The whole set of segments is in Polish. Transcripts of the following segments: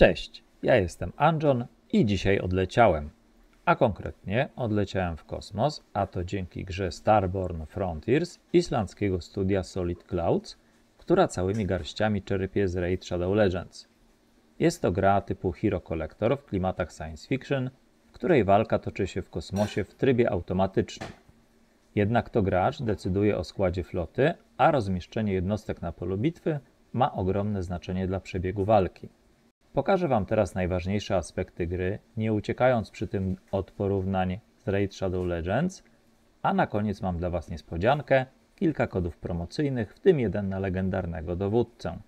Cześć, ja jestem Anjon i dzisiaj odleciałem. A konkretnie odleciałem w kosmos, a to dzięki grze Starborn Frontiers islandzkiego studia Solid Clouds, która całymi garściami czerpie z Raid Shadow Legends. Jest to gra typu Hero Collector w klimatach science fiction, w której walka toczy się w kosmosie w trybie automatycznym. Jednak to gracz decyduje o składzie floty, a rozmieszczenie jednostek na polu bitwy ma ogromne znaczenie dla przebiegu walki. Pokażę Wam teraz najważniejsze aspekty gry, nie uciekając przy tym od porównań z Raid Shadow Legends, a na koniec mam dla Was niespodziankę, kilka kodów promocyjnych, w tym jeden na legendarnego dowódcę.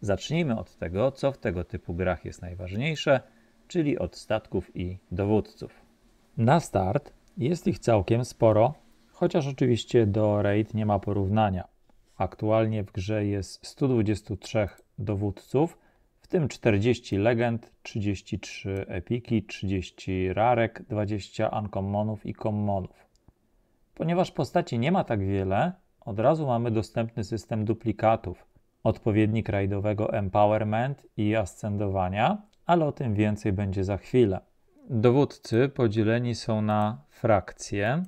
Zacznijmy od tego, co w tego typu grach jest najważniejsze, czyli od statków i dowódców. Na start jest ich całkiem sporo, chociaż oczywiście do Raid nie ma porównania. Aktualnie w grze jest 123 dowódców, tym 40 legend, 33 epiki, 30 rarek, 20 uncommonów i commonów. Ponieważ postaci nie ma tak wiele, od razu mamy dostępny system duplikatów, odpowiednik rajdowego empowerment i ascendowania, ale o tym więcej będzie za chwilę. Dowódcy podzieleni są na frakcje.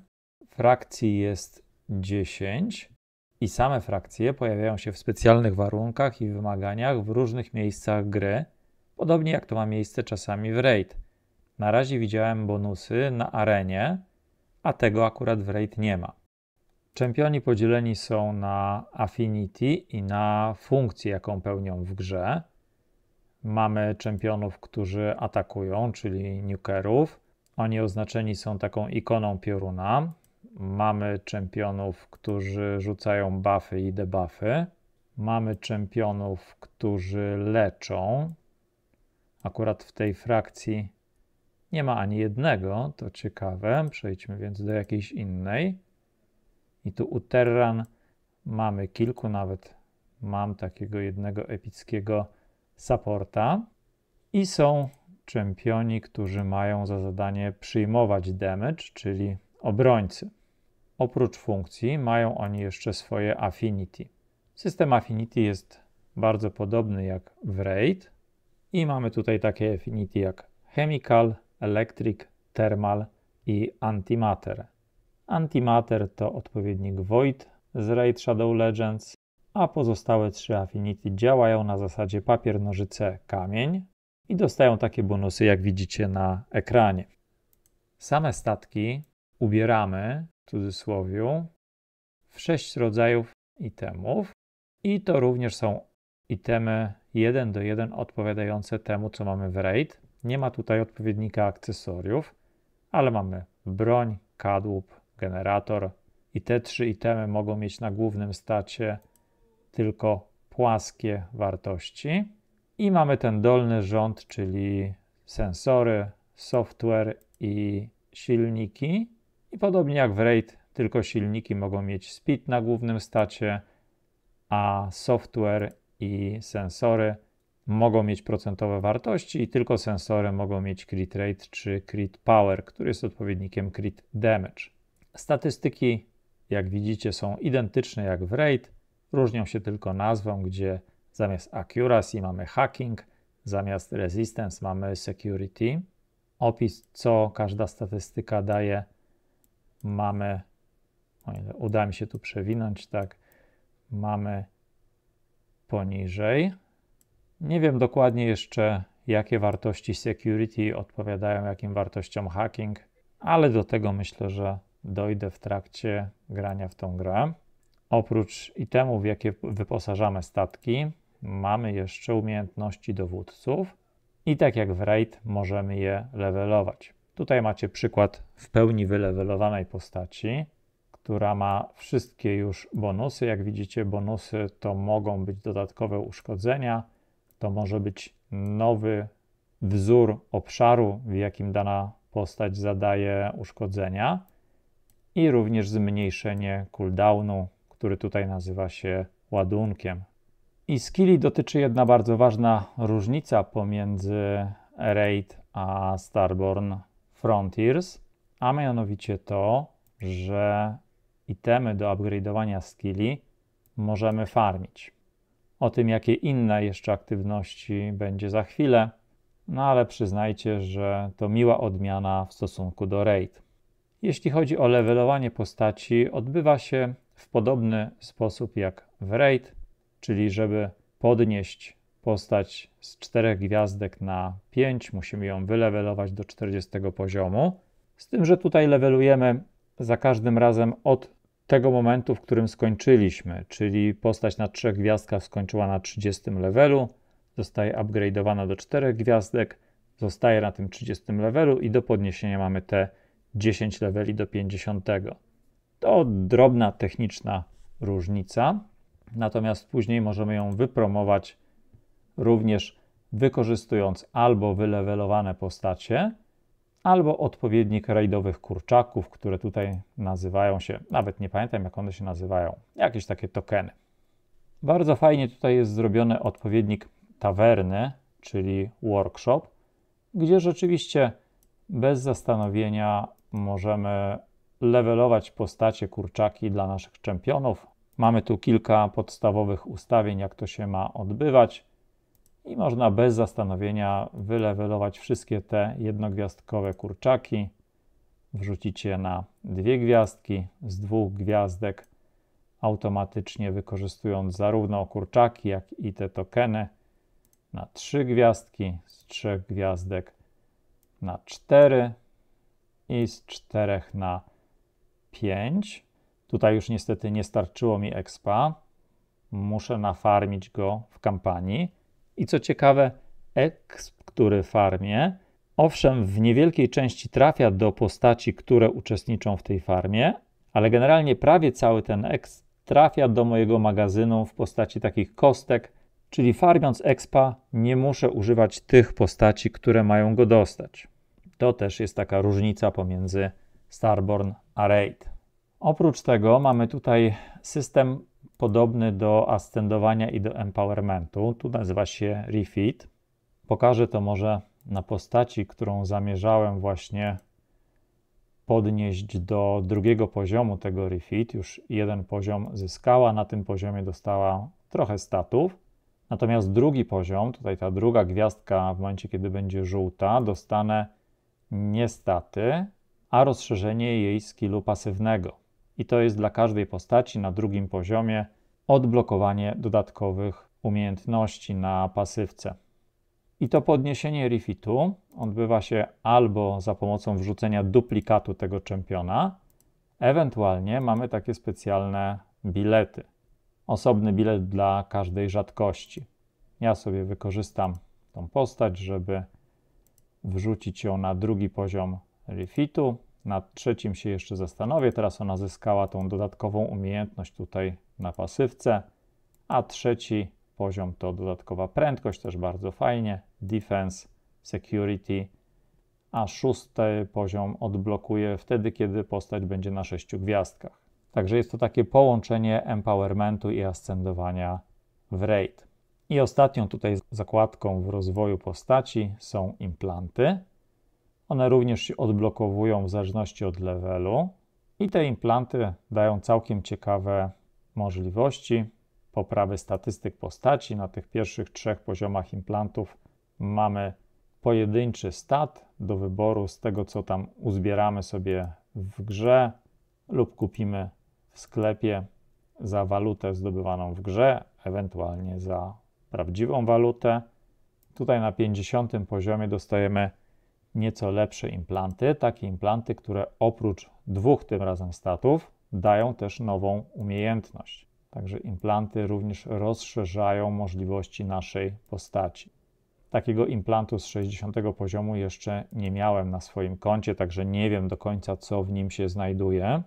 Frakcji jest 10 i same frakcje pojawiają się w specjalnych warunkach i wymaganiach w różnych miejscach gry, podobnie jak to ma miejsce czasami w raid. Na razie widziałem bonusy na arenie, a tego akurat w raid nie ma. Czempioni podzieleni są na affinity i na funkcję, jaką pełnią w grze. Mamy czempionów, którzy atakują, czyli nukerów. Oni oznaczeni są taką ikoną pioruna, mamy czempionów, którzy rzucają buffy i debuffy. Mamy czempionów, którzy leczą. Akurat w tej frakcji nie ma ani jednego, to ciekawe. Przejdźmy więc do jakiejś innej. I tu u Terran mamy kilku, nawet mam takiego jednego epickiego supporta. I są czempioni, którzy mają za zadanie przyjmować damage, czyli obrońcy. Oprócz funkcji mają oni jeszcze swoje affinity. System affinity jest bardzo podobny jak w RAID i mamy tutaj takie affinity jak chemical, electric, thermal i antimatter. Antimatter to odpowiednik Void z RAID Shadow Legends, a pozostałe trzy affinity działają na zasadzie papier, nożyce, kamień i dostają takie bonusy jak widzicie na ekranie. Same statki ubieramy w cudzysłowie w sześć rodzajów itemów i to również są itemy 1 do 1 odpowiadające temu, co mamy w RAID. Nie ma tutaj odpowiednika akcesoriów, ale mamy broń, kadłub, generator i te trzy itemy mogą mieć na głównym stacie tylko płaskie wartości. I mamy ten dolny rząd, czyli sensory, software i silniki. I podobnie jak w RAID, tylko silniki mogą mieć speed na głównym stacie, a software i sensory mogą mieć procentowe wartości i tylko sensory mogą mieć crit rate czy crit power, który jest odpowiednikiem crit damage. Statystyki, jak widzicie, są identyczne jak w RAID, różnią się tylko nazwą, gdzie zamiast accuracy mamy hacking, zamiast resistance mamy security. Opis, co każda statystyka daje mamy, o ile uda mi się tu przewinąć, tak, mamy poniżej. Nie wiem dokładnie jeszcze, jakie wartości security odpowiadają jakim wartościom hacking, ale do tego myślę, że dojdę w trakcie grania w tą grę. Oprócz itemów, jakie wyposażamy statki, mamy jeszcze umiejętności dowódców i tak jak w raid możemy je levelować. Tutaj macie przykład w pełni wylewelowanej postaci, która ma wszystkie już bonusy. Jak widzicie, bonusy to mogą być dodatkowe uszkodzenia, to może być nowy wzór obszaru, w jakim dana postać zadaje uszkodzenia i również zmniejszenie cooldownu, który tutaj nazywa się ładunkiem. I skilli dotyczy jedna bardzo ważna różnica pomiędzy Raid a Starborn Frontiers, a mianowicie to, że itemy do upgrade'owania skilli możemy farmić. O tym, jakie inne jeszcze aktywności będzie za chwilę, no ale przyznajcie, że to miła odmiana w stosunku do raid. Jeśli chodzi o levelowanie postaci, odbywa się w podobny sposób jak w raid, czyli żeby podnieść postać z czterech gwiazdek na 5. Musimy ją wylewelować do 40 poziomu. Z tym, że tutaj levelujemy za każdym razem od tego momentu, w którym skończyliśmy, czyli postać na trzech gwiazdkach skończyła na 30 levelu, zostaje upgrade'owana do czterech gwiazdek, zostaje na tym 30 levelu i do podniesienia mamy te 10 leveli do 50. To drobna techniczna różnica, natomiast później możemy ją wypromować również wykorzystując albo wylewelowane postacie, albo odpowiednik rajdowych kurczaków, które tutaj nazywają się, nawet nie pamiętam jak one się nazywają, jakieś takie tokeny. Bardzo fajnie tutaj jest zrobiony odpowiednik tawerny, czyli workshop, gdzie rzeczywiście bez zastanowienia możemy levelować postacie kurczaki dla naszych czempionów. Mamy tu kilka podstawowych ustawień, jak to się ma odbywać i można bez zastanowienia wylewelować wszystkie te jednogwiazdkowe kurczaki. Wrzucić je na dwie gwiazdki z dwóch gwiazdek, automatycznie wykorzystując zarówno kurczaki, jak i te tokeny na trzy gwiazdki, z trzech gwiazdek na cztery i z czterech na pięć. Tutaj już niestety nie starczyło mi expa. Muszę nafarmić go w kampanii i co ciekawe, exp, który farmie, owszem, w niewielkiej części trafia do postaci, które uczestniczą w tej farmie, ale generalnie prawie cały ten exp trafia do mojego magazynu w postaci takich kostek, czyli farmiąc expa nie muszę używać tych postaci, które mają go dostać. To też jest taka różnica pomiędzy Starborn a Raid. Oprócz tego mamy tutaj system podobny do ascendowania i do empowermentu. Tu nazywa się refit. Pokażę to może na postaci, którą zamierzałem właśnie podnieść do drugiego poziomu tego refit. Już jeden poziom zyskała, na tym poziomie dostała trochę statów. Natomiast drugi poziom, tutaj ta druga gwiazdka, w momencie kiedy będzie żółta, dostanę nie staty, a rozszerzenie jej skillu pasywnego i to jest dla każdej postaci na drugim poziomie odblokowanie dodatkowych umiejętności na pasywce. I to podniesienie refitu odbywa się albo za pomocą wrzucenia duplikatu tego czempiona, ewentualnie mamy takie specjalne bilety. Osobny bilet dla każdej rzadkości. Ja sobie wykorzystam tą postać, żeby wrzucić ją na drugi poziom refitu. Nad trzecim się jeszcze zastanowię. Teraz ona zyskała tą dodatkową umiejętność tutaj na pasywce. A trzeci poziom to dodatkowa prędkość, też bardzo fajnie. Defense, security. A szósty poziom odblokuje wtedy, kiedy postać będzie na sześciu gwiazdkach. Także jest to takie połączenie empowermentu i ascendowania w raid. I ostatnią tutaj zakładką w rozwoju postaci są implanty. One również się odblokowują w zależności od levelu i te implanty dają całkiem ciekawe możliwości poprawy statystyk postaci. Na tych pierwszych trzech poziomach implantów mamy pojedynczy stat do wyboru z tego, co tam uzbieramy sobie w grze lub kupimy w sklepie za walutę zdobywaną w grze, ewentualnie za prawdziwą walutę. Tutaj na 50 poziomie dostajemy nieco lepsze implanty, takie implanty, które oprócz dwóch tym razem statów dają też nową umiejętność. Także implanty również rozszerzają możliwości naszej postaci. Takiego implantu z 60 poziomu jeszcze nie miałem na swoim koncie, także nie wiem do końca, co w nim się znajduje.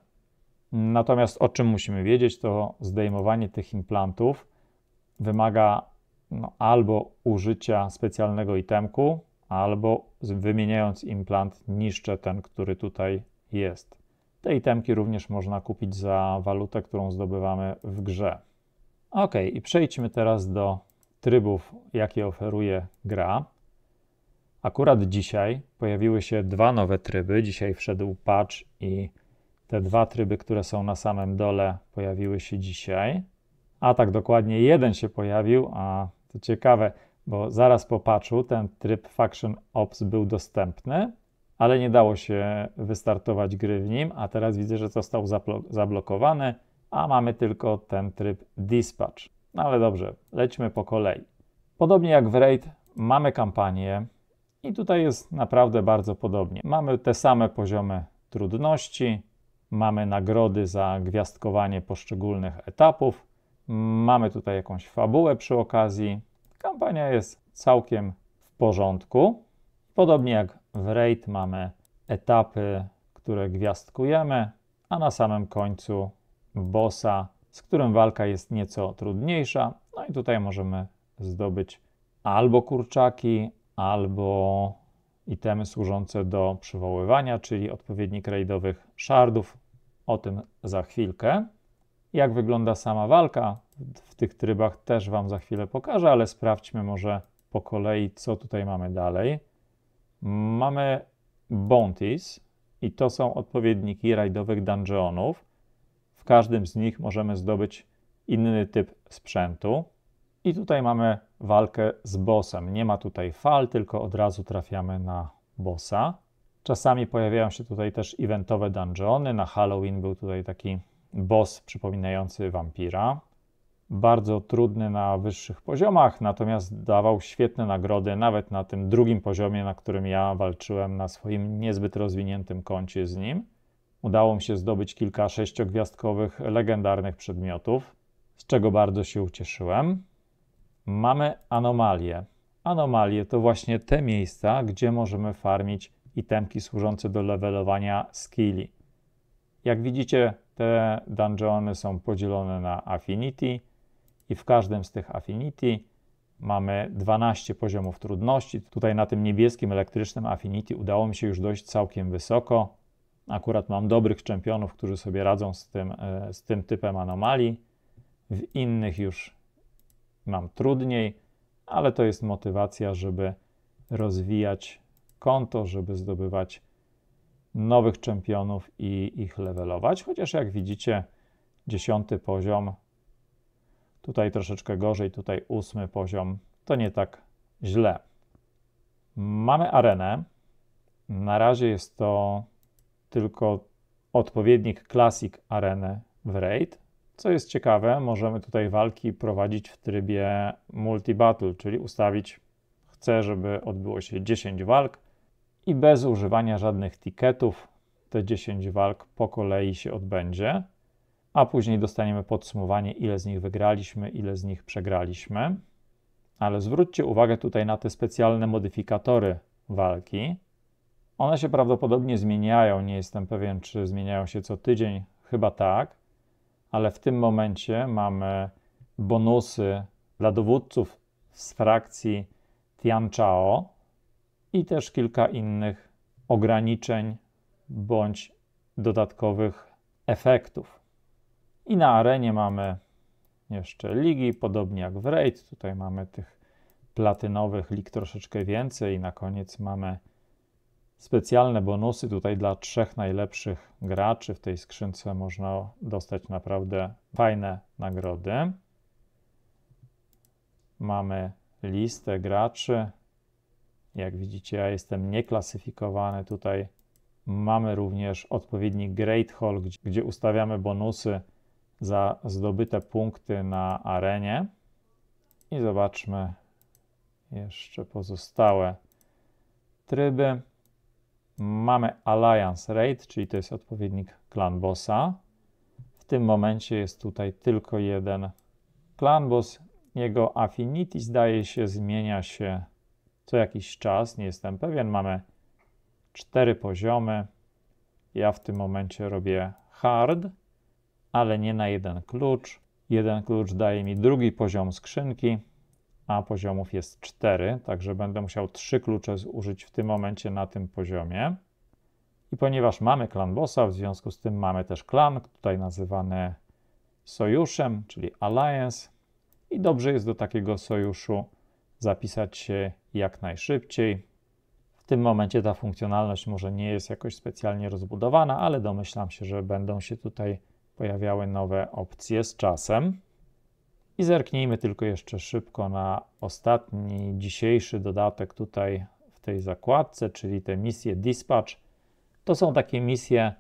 Natomiast o czym musimy wiedzieć, to zdejmowanie tych implantów wymaga no, albo użycia specjalnego itemku, albo wymieniając implant niszczę ten, który tutaj jest. Te itemki również można kupić za walutę, którą zdobywamy w grze. Ok, i przejdźmy teraz do trybów, jakie oferuje gra. Akurat dzisiaj pojawiły się dwa nowe tryby. Dzisiaj wszedł patch i te dwa tryby, które są na samym dole, pojawiły się dzisiaj. A tak dokładnie jeden się pojawił, a to ciekawe, bo zaraz po patchu ten tryb Faction Ops był dostępny, ale nie dało się wystartować gry w nim, a teraz widzę, że został zablokowany, a mamy tylko ten tryb Dispatch. No ale dobrze, lećmy po kolei. Podobnie jak w Raid mamy kampanię i tutaj jest naprawdę bardzo podobnie. Mamy te same poziomy trudności, mamy nagrody za gwiazdkowanie poszczególnych etapów, mamy tutaj jakąś fabułę przy okazji, Kampania jest całkiem w porządku. Podobnie jak w RAID mamy etapy, które gwiazdkujemy, a na samym końcu bossa, z którym walka jest nieco trudniejsza. No i tutaj możemy zdobyć albo kurczaki, albo itemy służące do przywoływania, czyli odpowiednik raidowych szardów. O tym za chwilkę. Jak wygląda sama walka w tych trybach też Wam za chwilę pokażę, ale sprawdźmy może po kolei, co tutaj mamy dalej. Mamy bounties i to są odpowiedniki rajdowych dungeonów. W każdym z nich możemy zdobyć inny typ sprzętu. I tutaj mamy walkę z bossem. Nie ma tutaj fal, tylko od razu trafiamy na bossa. Czasami pojawiają się tutaj też eventowe dungeony. Na Halloween był tutaj taki boss przypominający wampira. Bardzo trudny na wyższych poziomach, natomiast dawał świetne nagrody nawet na tym drugim poziomie, na którym ja walczyłem na swoim niezbyt rozwiniętym koncie z nim. Udało mi się zdobyć kilka sześciogwiazdkowych legendarnych przedmiotów, z czego bardzo się ucieszyłem. Mamy anomalie. Anomalie to właśnie te miejsca, gdzie możemy farmić itemki służące do levelowania skilli. Jak widzicie, te dungeony są podzielone na affinity i w każdym z tych affinity mamy 12 poziomów trudności. Tutaj na tym niebieskim elektrycznym affinity udało mi się już dojść całkiem wysoko. Akurat mam dobrych czempionów, którzy sobie radzą z tym, e, z tym typem anomalii. W innych już mam trudniej, ale to jest motywacja, żeby rozwijać konto, żeby zdobywać nowych czempionów i ich levelować. Chociaż jak widzicie, dziesiąty poziom, tutaj troszeczkę gorzej, tutaj ósmy poziom, to nie tak źle. Mamy arenę. Na razie jest to tylko odpowiednik klasik areny w Raid. Co jest ciekawe, możemy tutaj walki prowadzić w trybie multi battle, czyli ustawić chcę, żeby odbyło się 10 walk, i bez używania żadnych tiketów te 10 walk po kolei się odbędzie, a później dostaniemy podsumowanie, ile z nich wygraliśmy, ile z nich przegraliśmy. Ale zwróćcie uwagę tutaj na te specjalne modyfikatory walki. One się prawdopodobnie zmieniają, nie jestem pewien, czy zmieniają się co tydzień, chyba tak, ale w tym momencie mamy bonusy dla dowódców z frakcji Tianchao, i też kilka innych ograniczeń bądź dodatkowych efektów. I na arenie mamy jeszcze ligi, podobnie jak w Raid. Tutaj mamy tych platynowych lig troszeczkę więcej i na koniec mamy specjalne bonusy tutaj dla trzech najlepszych graczy. W tej skrzynce można dostać naprawdę fajne nagrody. Mamy listę graczy, jak widzicie, ja jestem nieklasyfikowany tutaj. Mamy również odpowiedni Great Hall, gdzie, gdzie ustawiamy bonusy za zdobyte punkty na arenie. I zobaczmy jeszcze pozostałe tryby. Mamy Alliance Raid, czyli to jest odpowiednik klan bossa. W tym momencie jest tutaj tylko jeden klan boss. Jego affinity zdaje się zmienia się co jakiś czas, nie jestem pewien, mamy cztery poziomy. Ja w tym momencie robię hard, ale nie na jeden klucz. Jeden klucz daje mi drugi poziom skrzynki, a poziomów jest cztery, także będę musiał trzy klucze użyć w tym momencie na tym poziomie. I ponieważ mamy klan bossa, w związku z tym mamy też klan, tutaj nazywany sojuszem, czyli alliance. I dobrze jest do takiego sojuszu zapisać się jak najszybciej. W tym momencie ta funkcjonalność może nie jest jakoś specjalnie rozbudowana, ale domyślam się, że będą się tutaj pojawiały nowe opcje z czasem. I zerknijmy tylko jeszcze szybko na ostatni, dzisiejszy dodatek tutaj w tej zakładce, czyli te misje Dispatch. To są takie misje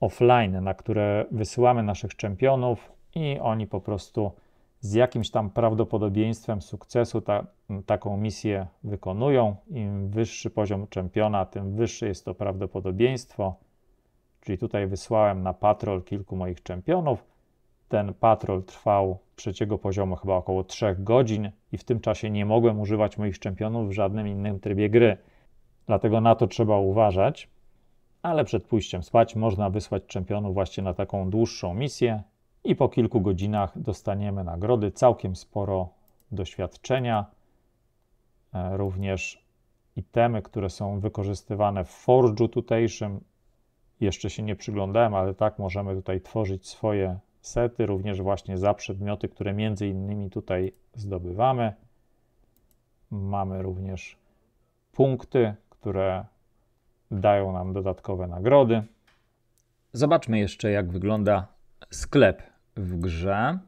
offline, na które wysyłamy naszych czempionów i oni po prostu z jakimś tam prawdopodobieństwem sukcesu ta, taką misję wykonują. Im wyższy poziom czempiona, tym wyższe jest to prawdopodobieństwo. Czyli tutaj wysłałem na patrol kilku moich czempionów. Ten patrol trwał trzeciego poziomu chyba około 3 godzin i w tym czasie nie mogłem używać moich czempionów w żadnym innym trybie gry. Dlatego na to trzeba uważać. Ale przed pójściem spać można wysłać czempionów właśnie na taką dłuższą misję i po kilku godzinach dostaniemy nagrody, całkiem sporo doświadczenia, e, również itemy, które są wykorzystywane w Forge'u tutejszym. Jeszcze się nie przyglądałem, ale tak możemy tutaj tworzyć swoje sety, również właśnie za przedmioty, które między innymi tutaj zdobywamy. Mamy również punkty, które dają nam dodatkowe nagrody. Zobaczmy jeszcze, jak wygląda sklep w grze.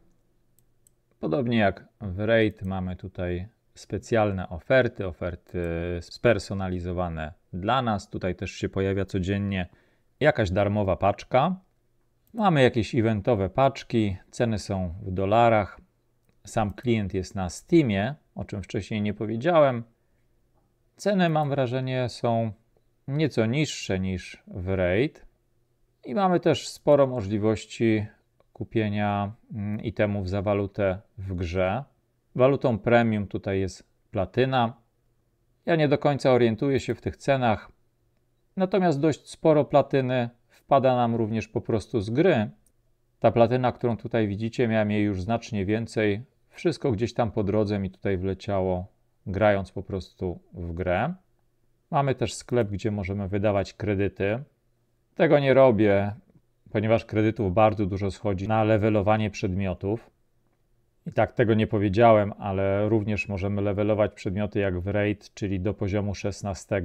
Podobnie jak w RAID mamy tutaj specjalne oferty, oferty spersonalizowane dla nas. Tutaj też się pojawia codziennie jakaś darmowa paczka. Mamy jakieś eventowe paczki, ceny są w dolarach. Sam klient jest na Steamie, o czym wcześniej nie powiedziałem. Ceny, mam wrażenie, są nieco niższe niż w RAID. I mamy też sporo możliwości kupienia mm, itemów za walutę w grze. Walutą premium tutaj jest platyna. Ja nie do końca orientuję się w tych cenach, natomiast dość sporo platyny wpada nam również po prostu z gry. Ta platyna, którą tutaj widzicie, miałem jej już znacznie więcej. Wszystko gdzieś tam po drodze mi tutaj wleciało, grając po prostu w grę. Mamy też sklep, gdzie możemy wydawać kredyty. Tego nie robię, ponieważ kredytów bardzo dużo schodzi na levelowanie przedmiotów. I tak tego nie powiedziałem, ale również możemy levelować przedmioty jak w RAID, czyli do poziomu 16.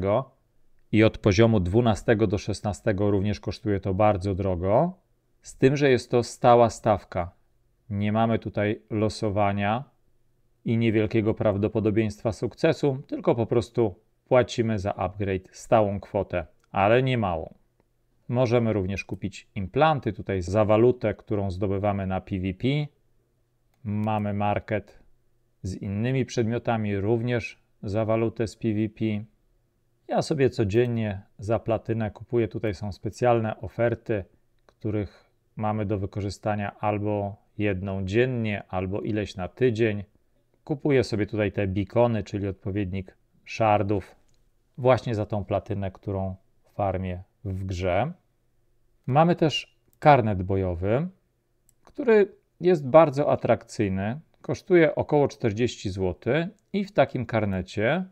I od poziomu 12 do 16 również kosztuje to bardzo drogo. Z tym, że jest to stała stawka. Nie mamy tutaj losowania i niewielkiego prawdopodobieństwa sukcesu, tylko po prostu płacimy za upgrade stałą kwotę, ale nie małą. Możemy również kupić implanty tutaj za walutę, którą zdobywamy na PVP. Mamy market z innymi przedmiotami również za walutę z PVP. Ja sobie codziennie za platynę kupuję. Tutaj są specjalne oferty, których mamy do wykorzystania albo jedną dziennie, albo ileś na tydzień. Kupuję sobie tutaj te bikony, czyli odpowiednik szardów, właśnie za tą platynę, którą w farmie w grze. Mamy też karnet bojowy, który jest bardzo atrakcyjny. Kosztuje około 40 zł i w takim karnecie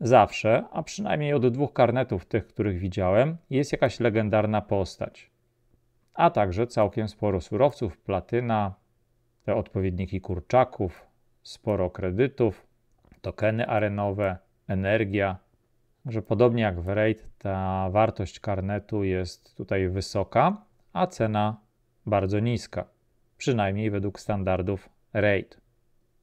zawsze, a przynajmniej od dwóch karnetów tych, których widziałem, jest jakaś legendarna postać. A także całkiem sporo surowców, platyna, te odpowiedniki kurczaków, sporo kredytów, tokeny arenowe, energia, że podobnie jak w Raid ta wartość karnetu jest tutaj wysoka, a cena bardzo niska, przynajmniej według standardów Raid.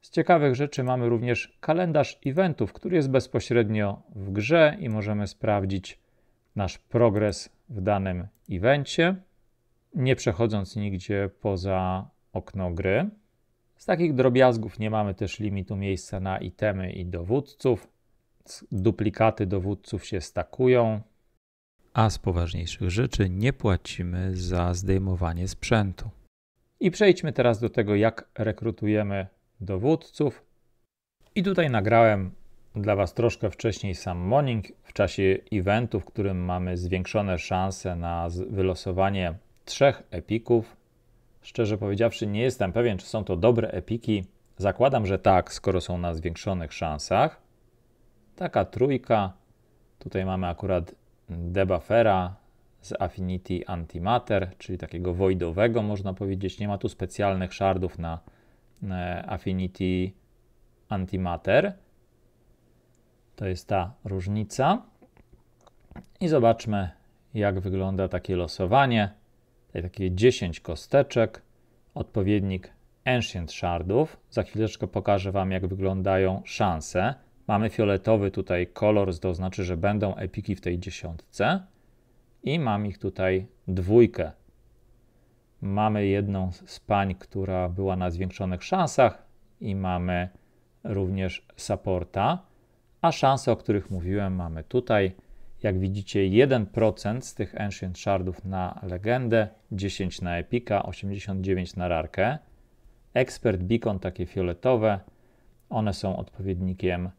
Z ciekawych rzeczy mamy również kalendarz eventów, który jest bezpośrednio w grze i możemy sprawdzić nasz progres w danym evencie, nie przechodząc nigdzie poza okno gry. Z takich drobiazgów nie mamy też limitu miejsca na itemy i dowódców duplikaty dowódców się stakują. A z poważniejszych rzeczy nie płacimy za zdejmowanie sprzętu. I przejdźmy teraz do tego, jak rekrutujemy dowódców. I tutaj nagrałem dla Was troszkę wcześniej sam morning w czasie eventu, w którym mamy zwiększone szanse na wylosowanie trzech epików. Szczerze powiedziawszy, nie jestem pewien, czy są to dobre epiki. Zakładam, że tak, skoro są na zwiększonych szansach. Taka trójka. Tutaj mamy akurat debuffera z Affinity Antimatter, czyli takiego voidowego można powiedzieć. Nie ma tu specjalnych shardów na e, Affinity Antimatter. To jest ta różnica. I zobaczmy, jak wygląda takie losowanie. Tutaj takie 10 kosteczek, odpowiednik Ancient Shardów. Za chwileczkę pokażę Wam, jak wyglądają szanse Mamy fioletowy tutaj kolor, to znaczy, że będą epiki w tej dziesiątce i mam ich tutaj dwójkę. Mamy jedną z pań, która była na zwiększonych szansach i mamy również supporta, a szanse, o których mówiłem, mamy tutaj. Jak widzicie, 1% z tych Ancient Shardów na legendę, 10 na Epika, 89 na Rarkę. Expert Beacon, takie fioletowe, one są odpowiednikiem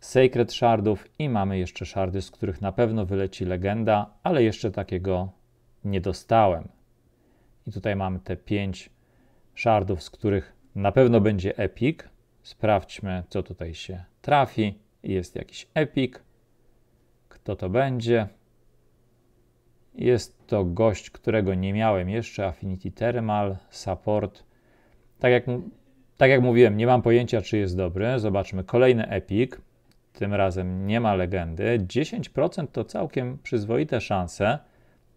Sacred Shardów i mamy jeszcze Shardy, z których na pewno wyleci legenda, ale jeszcze takiego nie dostałem. I tutaj mamy te 5 Shardów, z których na pewno będzie epic. Sprawdźmy, co tutaj się trafi. Jest jakiś epic. Kto to będzie? Jest to gość, którego nie miałem jeszcze, Affinity Thermal, Support. Tak jak, tak jak mówiłem, nie mam pojęcia, czy jest dobry. Zobaczmy, kolejny epic tym razem nie ma legendy. 10% to całkiem przyzwoite szanse,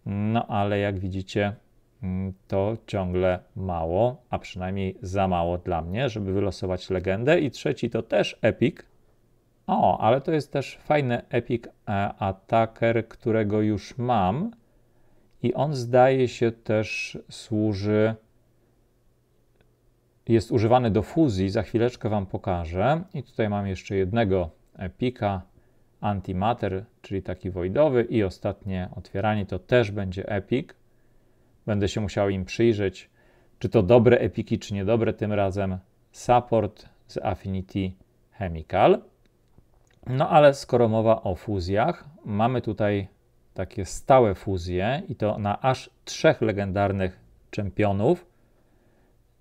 no ale jak widzicie, mm, to ciągle mało, a przynajmniej za mało dla mnie, żeby wylosować legendę. I trzeci to też Epic. O, ale to jest też fajny Epic e, Attacker, którego już mam. I on zdaje się też służy jest używany do fuzji. Za chwileczkę Wam pokażę. I tutaj mam jeszcze jednego Epica, Antimatter, czyli taki voidowy i ostatnie otwieranie to też będzie Epic. Będę się musiał im przyjrzeć, czy to dobre epiki, czy niedobre tym razem. Support z Affinity Chemical. No ale skoro mowa o fuzjach, mamy tutaj takie stałe fuzje i to na aż trzech legendarnych czempionów.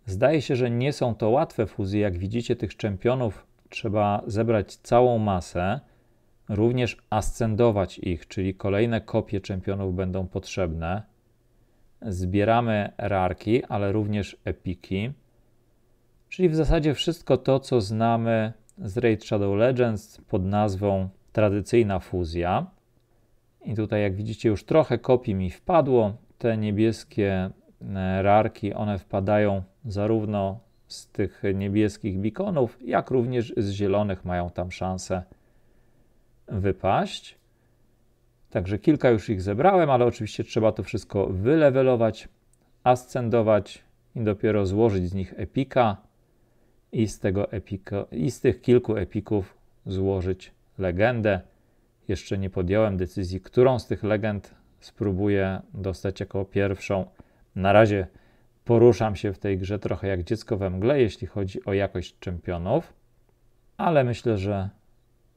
Zdaje się, że nie są to łatwe fuzje. Jak widzicie, tych czempionów trzeba zebrać całą masę, również ascendować ich, czyli kolejne kopie czempionów będą potrzebne. Zbieramy rarki, ale również epiki, czyli w zasadzie wszystko to, co znamy z Raid Shadow Legends pod nazwą tradycyjna fuzja. I tutaj, jak widzicie, już trochę kopii mi wpadło. Te niebieskie e, rarki, one wpadają zarówno z tych niebieskich bikonów, jak również z zielonych mają tam szansę wypaść. Także kilka już ich zebrałem, ale oczywiście trzeba to wszystko wylewelować, ascendować i dopiero złożyć z nich epika i z, tego epika, i z tych kilku epików złożyć legendę. Jeszcze nie podjąłem decyzji, którą z tych legend spróbuję dostać jako pierwszą. Na razie Poruszam się w tej grze trochę jak dziecko we mgle, jeśli chodzi o jakość czempionów, ale myślę, że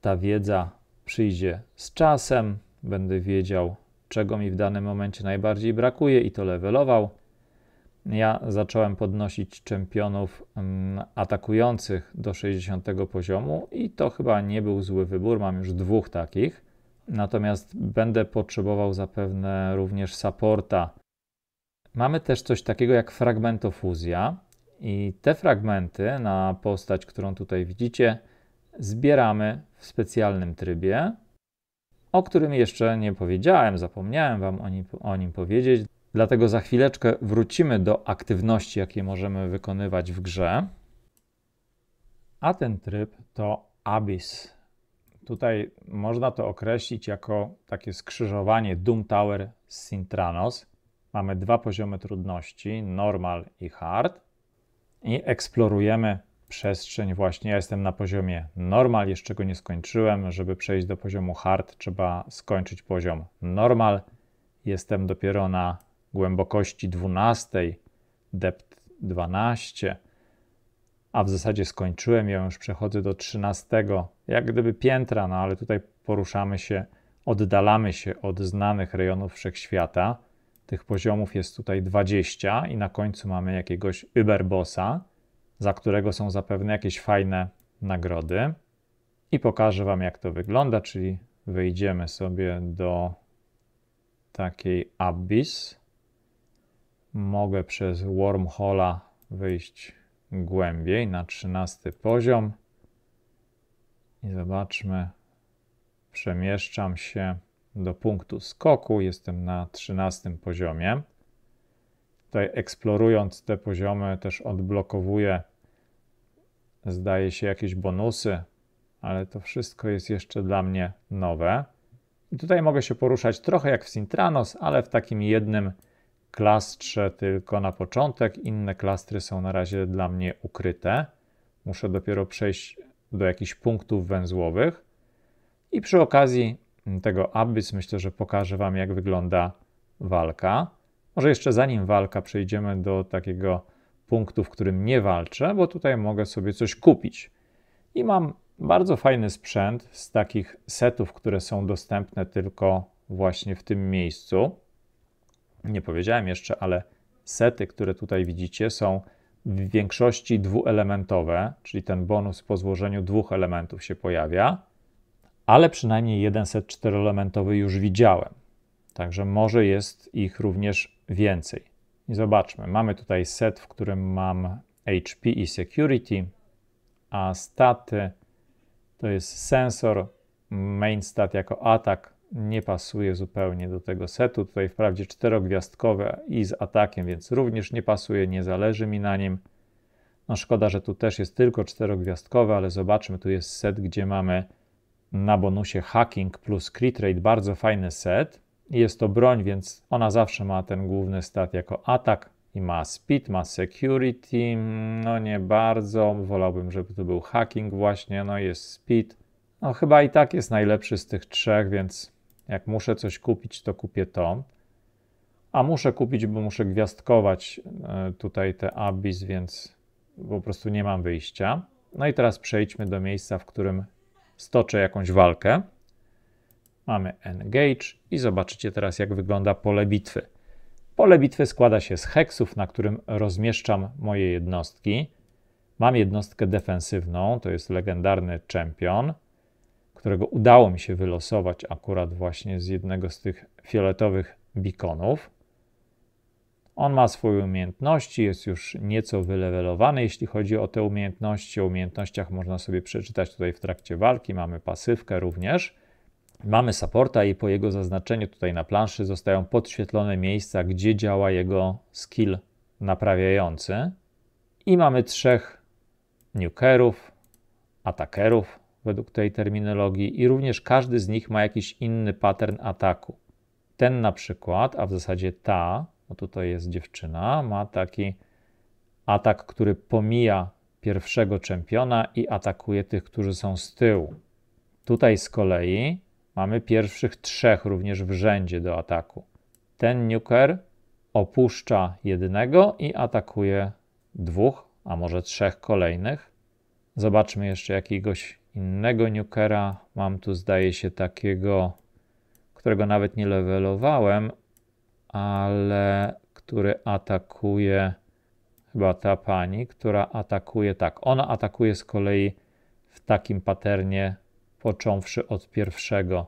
ta wiedza przyjdzie z czasem. Będę wiedział, czego mi w danym momencie najbardziej brakuje i to levelował. Ja zacząłem podnosić czempionów mm, atakujących do 60 poziomu i to chyba nie był zły wybór. Mam już dwóch takich. Natomiast będę potrzebował zapewne również supporta Mamy też coś takiego jak fragmentofuzja i te fragmenty na postać, którą tutaj widzicie, zbieramy w specjalnym trybie, o którym jeszcze nie powiedziałem, zapomniałem Wam o nim, o nim powiedzieć. Dlatego za chwileczkę wrócimy do aktywności, jakie możemy wykonywać w grze. A ten tryb to Abyss. Tutaj można to określić jako takie skrzyżowanie Doom Tower z Sintranos. Mamy dwa poziomy trudności, normal i hard. I eksplorujemy przestrzeń właśnie. Ja jestem na poziomie normal, jeszcze go nie skończyłem. Żeby przejść do poziomu hard, trzeba skończyć poziom normal. Jestem dopiero na głębokości 12, dept 12, a w zasadzie skończyłem ją, ja już przechodzę do 13, jak gdyby piętra, no ale tutaj poruszamy się, oddalamy się od znanych rejonów wszechświata. Tych poziomów jest tutaj 20 i na końcu mamy jakiegoś Uberbossa, za którego są zapewne jakieś fajne nagrody. I pokażę Wam, jak to wygląda, czyli wejdziemy sobie do takiej Abyss. Mogę przez Wormhola wyjść głębiej na 13 poziom. I zobaczmy, przemieszczam się do punktu skoku, jestem na 13 poziomie. Tutaj eksplorując te poziomy też odblokowuję, zdaje się, jakieś bonusy, ale to wszystko jest jeszcze dla mnie nowe. I tutaj mogę się poruszać trochę jak w Sintranos, ale w takim jednym klastrze tylko na początek. Inne klastry są na razie dla mnie ukryte. Muszę dopiero przejść do jakichś punktów węzłowych. I przy okazji tego Abyss, myślę, że pokażę Wam, jak wygląda walka. Może jeszcze zanim walka, przejdziemy do takiego punktu, w którym nie walczę, bo tutaj mogę sobie coś kupić. I mam bardzo fajny sprzęt z takich setów, które są dostępne tylko właśnie w tym miejscu. Nie powiedziałem jeszcze, ale sety, które tutaj widzicie, są w większości dwuelementowe, czyli ten bonus po złożeniu dwóch elementów się pojawia ale przynajmniej jeden set czteroelementowy już widziałem. Także może jest ich również więcej. I zobaczmy, mamy tutaj set, w którym mam HP i Security, a staty to jest sensor, main stat jako atak nie pasuje zupełnie do tego setu. Tutaj wprawdzie czterogwiazdkowe i z atakiem, więc również nie pasuje, nie zależy mi na nim. No szkoda, że tu też jest tylko czterogwiazdkowe, ale zobaczmy, tu jest set, gdzie mamy na bonusie Hacking plus Crit Rate bardzo fajny set. Jest to broń, więc ona zawsze ma ten główny stat jako atak i ma speed, ma security, no nie bardzo, wolałbym, żeby to był hacking właśnie, no jest speed. No chyba i tak jest najlepszy z tych trzech, więc jak muszę coś kupić, to kupię to. A muszę kupić, bo muszę gwiazdkować e, tutaj te abis, więc po prostu nie mam wyjścia. No i teraz przejdźmy do miejsca, w którym stoczę jakąś walkę. Mamy engage i zobaczycie teraz, jak wygląda pole bitwy. Pole bitwy składa się z heksów, na którym rozmieszczam moje jednostki. Mam jednostkę defensywną, to jest legendarny czempion, którego udało mi się wylosować akurat właśnie z jednego z tych fioletowych bikonów. On ma swoje umiejętności, jest już nieco wylewelowany, jeśli chodzi o te umiejętności. O umiejętnościach można sobie przeczytać tutaj w trakcie walki. Mamy pasywkę również. Mamy supporta i po jego zaznaczeniu tutaj na planszy zostają podświetlone miejsca, gdzie działa jego skill naprawiający. I mamy trzech nukerów, atakerów według tej terminologii i również każdy z nich ma jakiś inny pattern ataku. Ten na przykład, a w zasadzie ta bo tutaj jest dziewczyna, ma taki atak, który pomija pierwszego czempiona i atakuje tych, którzy są z tyłu. Tutaj z kolei mamy pierwszych trzech również w rzędzie do ataku. Ten nuker opuszcza jednego i atakuje dwóch, a może trzech kolejnych. Zobaczmy jeszcze jakiegoś innego nukera. Mam tu, zdaje się, takiego, którego nawet nie levelowałem, ale który atakuje, chyba ta pani, która atakuje, tak, ona atakuje z kolei w takim paternie, począwszy od pierwszego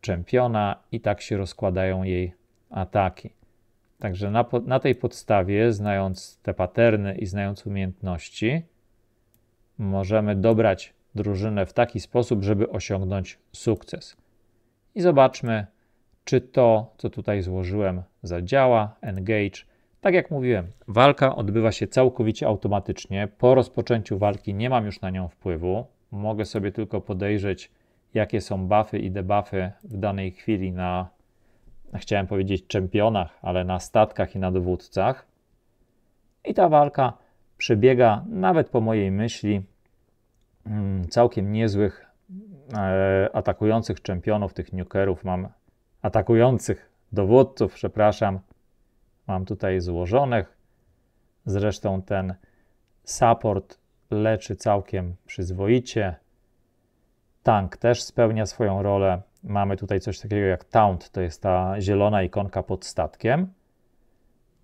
czempiona i tak się rozkładają jej ataki. Także na, na tej podstawie, znając te paterny i znając umiejętności, możemy dobrać drużynę w taki sposób, żeby osiągnąć sukces. I zobaczmy, czy to, co tutaj złożyłem, zadziała, engage. Tak jak mówiłem, walka odbywa się całkowicie automatycznie. Po rozpoczęciu walki nie mam już na nią wpływu. Mogę sobie tylko podejrzeć, jakie są buffy i debuffy w danej chwili na, chciałem powiedzieć, czempionach, ale na statkach i na dowódcach. I ta walka przebiega nawet po mojej myśli mm, całkiem niezłych e, atakujących czempionów, tych nukerów mam atakujących, dowódców, przepraszam, mam tutaj złożonych. Zresztą ten support leczy całkiem przyzwoicie. Tank też spełnia swoją rolę. Mamy tutaj coś takiego jak taunt, to jest ta zielona ikonka pod statkiem.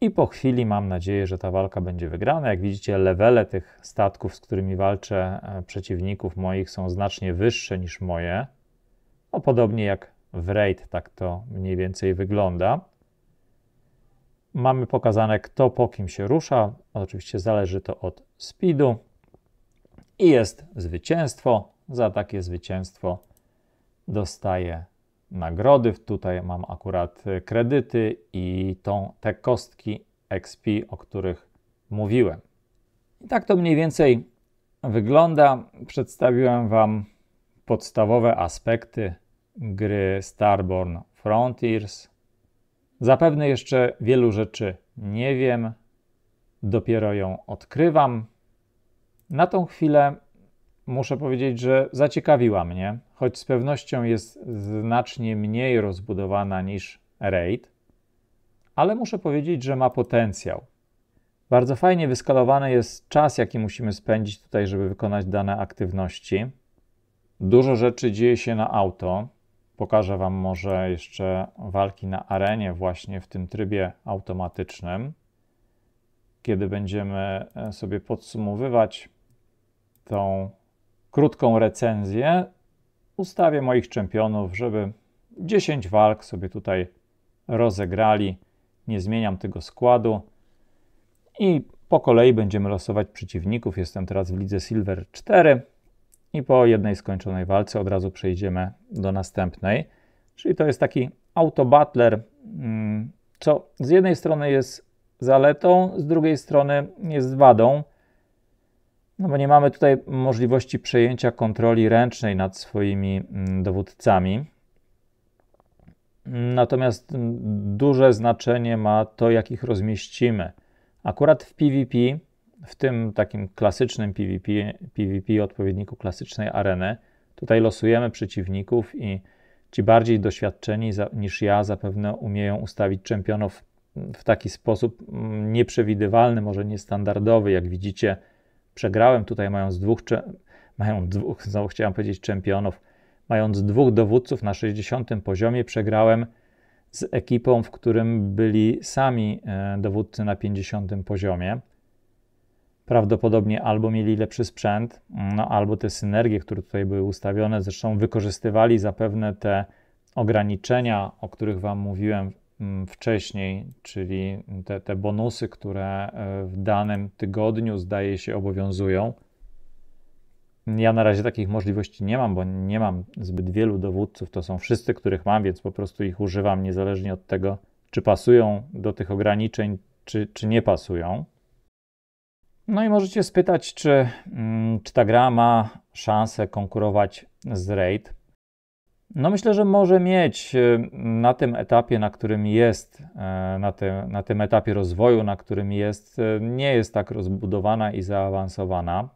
I po chwili mam nadzieję, że ta walka będzie wygrana. Jak widzicie, levele tych statków, z którymi walczę, e, przeciwników moich są znacznie wyższe niż moje. No, podobnie jak w RAID tak to mniej więcej wygląda. Mamy pokazane, kto po kim się rusza. Oczywiście zależy to od speedu. I jest zwycięstwo. Za takie zwycięstwo dostaje nagrody. Tutaj mam akurat kredyty i tą, te kostki XP, o których mówiłem. I tak to mniej więcej wygląda. Przedstawiłem Wam podstawowe aspekty gry Starborn Frontiers. Zapewne jeszcze wielu rzeczy nie wiem, dopiero ją odkrywam. Na tą chwilę muszę powiedzieć, że zaciekawiła mnie, choć z pewnością jest znacznie mniej rozbudowana niż Raid, ale muszę powiedzieć, że ma potencjał. Bardzo fajnie wyskalowany jest czas, jaki musimy spędzić tutaj, żeby wykonać dane aktywności. Dużo rzeczy dzieje się na auto. Pokażę Wam może jeszcze walki na arenie właśnie w tym trybie automatycznym, kiedy będziemy e, sobie podsumowywać tą krótką recenzję. Ustawię moich czempionów, żeby 10 walk sobie tutaj rozegrali. Nie zmieniam tego składu. I po kolei będziemy losować przeciwników. Jestem teraz w lidze Silver 4 i po jednej skończonej walce od razu przejdziemy do następnej. Czyli to jest taki auto-battler, mm, co z jednej strony jest zaletą, z drugiej strony jest wadą, no bo nie mamy tutaj możliwości przejęcia kontroli ręcznej nad swoimi mm, dowódcami. Natomiast mm, duże znaczenie ma to, jak ich rozmieścimy. Akurat w PvP w tym takim klasycznym PvP, PvP odpowiedniku klasycznej areny. Tutaj losujemy przeciwników i ci bardziej doświadczeni za, niż ja zapewne umieją ustawić czempionów w taki sposób nieprzewidywalny, może niestandardowy. Jak widzicie, przegrałem tutaj mając dwóch, mają dwóch, znowu chciałem powiedzieć czempionów, mając dwóch dowódców na 60 poziomie, przegrałem z ekipą, w którym byli sami e, dowódcy na 50 poziomie prawdopodobnie albo mieli lepszy sprzęt, no, albo te synergie, które tutaj były ustawione, zresztą wykorzystywali zapewne te ograniczenia, o których Wam mówiłem mm, wcześniej, czyli te, te bonusy, które e, w danym tygodniu zdaje się obowiązują. Ja na razie takich możliwości nie mam, bo nie mam zbyt wielu dowódców. To są wszyscy, których mam, więc po prostu ich używam niezależnie od tego, czy pasują do tych ograniczeń, czy, czy nie pasują. No i możecie spytać, czy, mm, czy ta gra ma szansę konkurować z Raid. No myślę, że może mieć y, na tym etapie, na którym jest, y, na, te, na tym etapie rozwoju, na którym jest, y, nie jest tak rozbudowana i zaawansowana,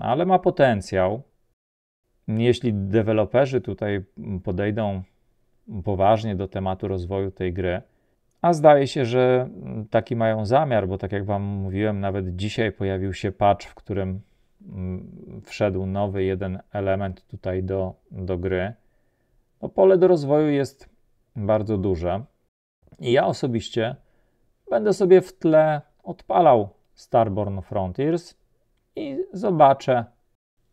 ale ma potencjał. Jeśli deweloperzy tutaj podejdą poważnie do tematu rozwoju tej gry, a zdaje się, że taki mają zamiar, bo tak jak Wam mówiłem, nawet dzisiaj pojawił się patch, w którym mm, wszedł nowy jeden element tutaj do, do gry. No, pole do rozwoju jest bardzo duże. I ja osobiście będę sobie w tle odpalał Starborn Frontiers i zobaczę,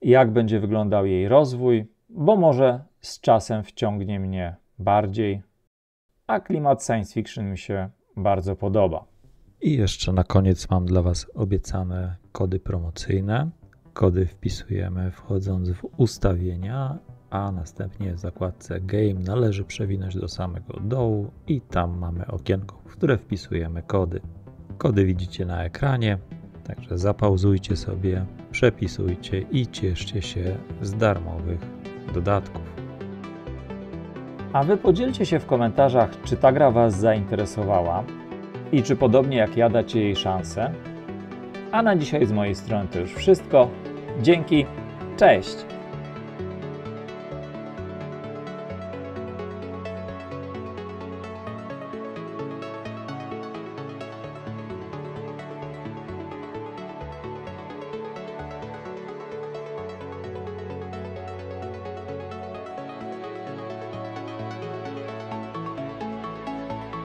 jak będzie wyglądał jej rozwój, bo może z czasem wciągnie mnie bardziej a klimat science fiction mi się bardzo podoba. I jeszcze na koniec mam dla Was obiecane kody promocyjne. Kody wpisujemy wchodząc w ustawienia, a następnie w zakładce Game należy przewinąć do samego dołu i tam mamy okienko, w które wpisujemy kody. Kody widzicie na ekranie, także zapauzujcie sobie, przepisujcie i cieszcie się z darmowych dodatków. A Wy podzielcie się w komentarzach, czy ta gra Was zainteresowała i czy podobnie jak ja dacie jej szansę. A na dzisiaj z mojej strony to już wszystko. Dzięki, cześć!